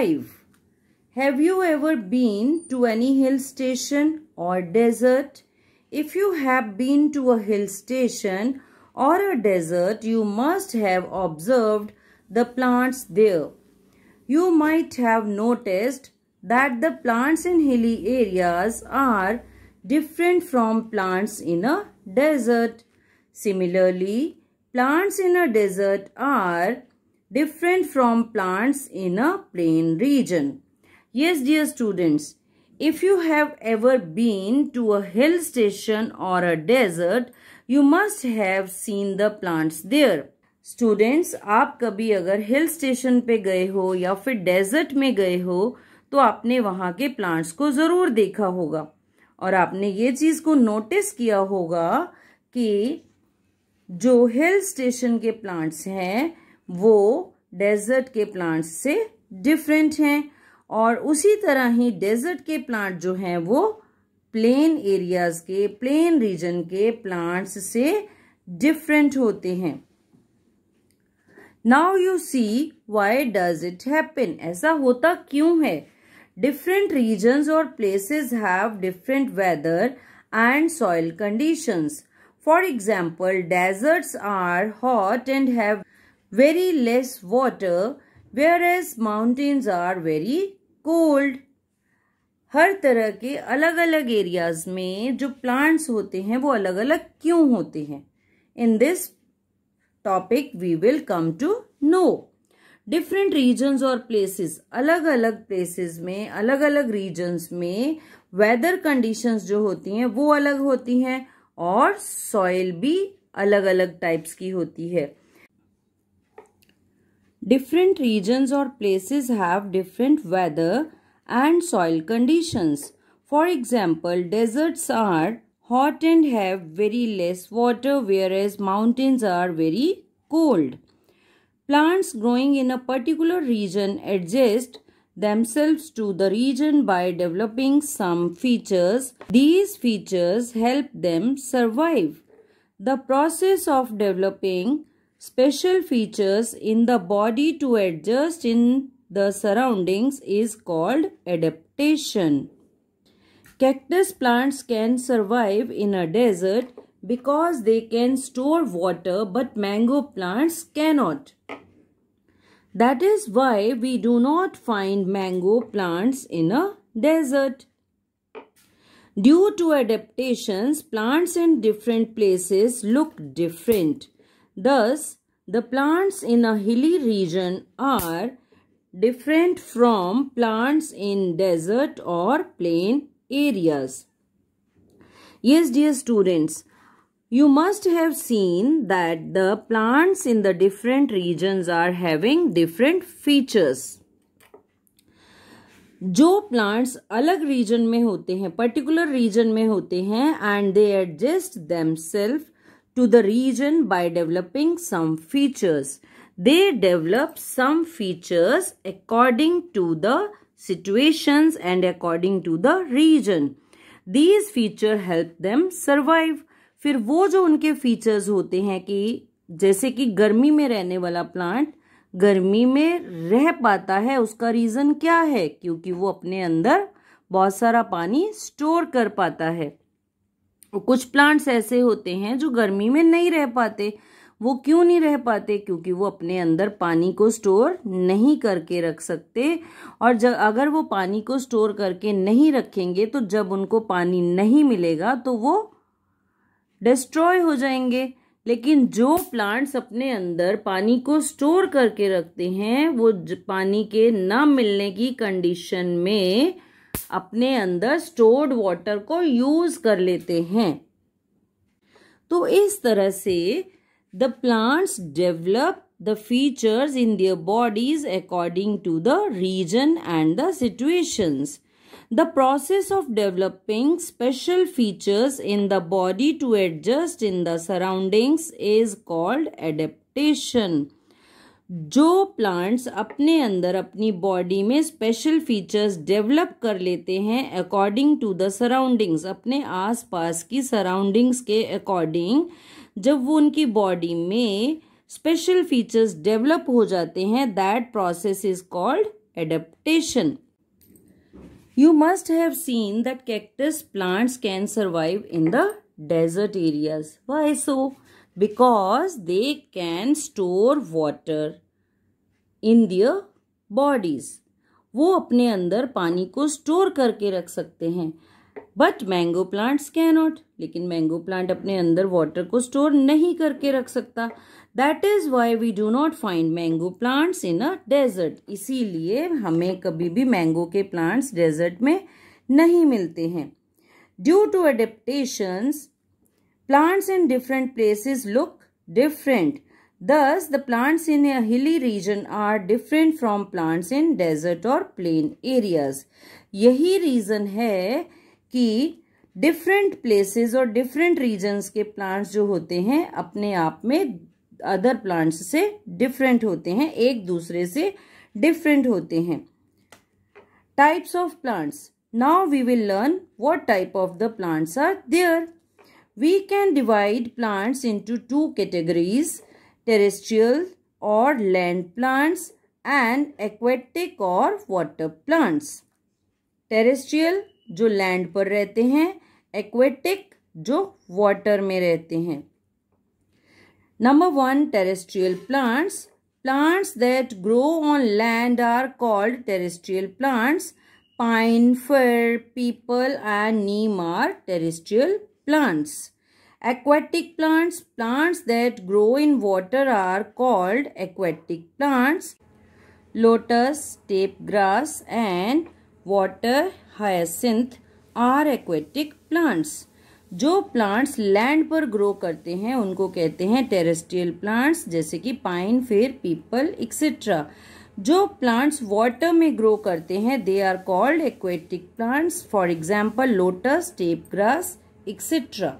5. Have you ever been to any hill station or desert? If you have been to a hill station or a desert, you must have observed the plants there. You might have noticed that the plants in hilly areas are different from plants in a desert. Similarly, plants in a desert are different from plants in a plain region. Yes, dear students, if you have ever been to a hill station or a desert, you must have seen the plants there. students aap kabhi agar hill station pe gaye ho ya fir desert mein gaye ho to aapne wahan ke plants ko zarur dekha hoga aur aapne ye cheez ko notice kiya hoga ki jo hill station ke plants hain वो desert के plants से different हैं और उसी तरह ही desert के plant जो हैं वो प्लेन एरियाज के प्लेन रीजन के प्लांट्स से डिफरेंट होते हैं now you see why does it happen ऐसा होता क्यों है डिफरेंट रीजन्स और places have different weather and soil conditions for example deserts are hot and have very less water whereas mountains are very cold. हर तरह के अलग अलग एरियाज में जो प्लांट्स होते हैं वो अलग अलग क्यों होते हैं in this topic we will come to know different reasons और प्लेसेस अलग अलग प्लेसेस में अलग अलग रीजन्स में वेदर कंडीशंस जो होती हैं वो अलग होती हैं और सॉइल भी अलग अलग टाइप्स की होती है Different regions or places have different weather and soil conditions. For example, deserts are hot and have very less water whereas mountains are very cold. Plants growing in a particular region adjust themselves to the region by developing some features. These features help them survive. The process of developing Special features in the body to adjust in the surroundings is called adaptation. Cactus plants can survive in a desert because they can store water but mango plants cannot. That is why we do not find mango plants in a desert. Due to adaptations, plants in different places look different. Thus, the plants in a hilly region are different from plants in desert or plain areas. Yes, dear students, you must have seen that the plants in the different regions are having different features. जो plants अलग region में होते हैं particular region में होते हैं and they adjust them to the region by developing some features. They develop some features according to the situations and according to the region. These feature help them survive. फिर वो जो उनके features होते हैं कि जैसे कि गर्मी में रहने वाला प्लांट गर्मी में रह पाता है उसका रीज़न क्या है क्योंकि वो अपने अंदर बहुत सारा पानी स्टोर कर पाता है कुछ प्लांट्स ऐसे होते हैं जो गर्मी में नहीं रह पाते वो क्यों नहीं रह पाते क्योंकि वो अपने अंदर पानी को स्टोर नहीं करके रख सकते और जब अगर वो पानी को स्टोर करके नहीं रखेंगे तो जब उनको पानी नहीं मिलेगा तो वो डिस्ट्रॉय हो जाएंगे लेकिन जो प्लांट्स अपने अंदर पानी को स्टोर करके रखते हैं वो पानी के ना मिलने की कंडीशन में अपने अंदर स्टोर्ड वाटर को यूज कर लेते हैं तो इस तरह से the plants develop the features in their bodies according to the region and the situations the process of developing special features in the body to adjust in the surroundings is called adaptation जो plants अपने अंदर अपनी body में special features develop कर लेते हैं according to the surroundings अपने आसपास की सराउंडिंग्स के अकॉर्डिंग जब वो उनकी बॉडी में स्पेशल फीचर्स डेवलप हो जाते हैं that process is called adaptation you must have seen that cactus plants can survive in the desert areas why so because they can store water in their bodies. वो अपने अंदर पानी को store करके रख सकते हैं बट मैंगो प्लांट्स कैनॉट लेकिन मैंगो प्लांट अपने अंदर वाटर को स्टोर नहीं करके रख सकता that is why we do not find mango plants in a desert इसीलिए हमें कभी भी मैंगो के प्लांट्स डेजर्ट में नहीं मिलते हैं due to adaptations Plants in different places look different. Thus, the plants in a hilly region are different from plants in desert or plain areas. yahi reason hai ki different places or different regions ke plants jo hote hain apne aap mein other plants se different hote hain ek dusre se different hote hain types of plants now we will learn what type of the plants are there We can divide plants into two categories, terrestrial or land plants and aquatic or water plants. Terrestrial जो land पर रहते हैं aquatic जो water में रहते हैं Number one, terrestrial plants. Plants that grow on land are called terrestrial plants. Pine, fir, people and neem are terrestrial plants. Aquatic plants, plants that grow in water are called aquatic plants. Lotus, tape grass and water hyacinth are aquatic plants जो plants land पर grow करते हैं उनको कहते हैं terrestrial plants जैसे कि pine fir पीपल एक्सेट्रा जो प्लांट्स वाटर में ग्रो करते हैं they are called aquatic plants for example lotus tape grass etc.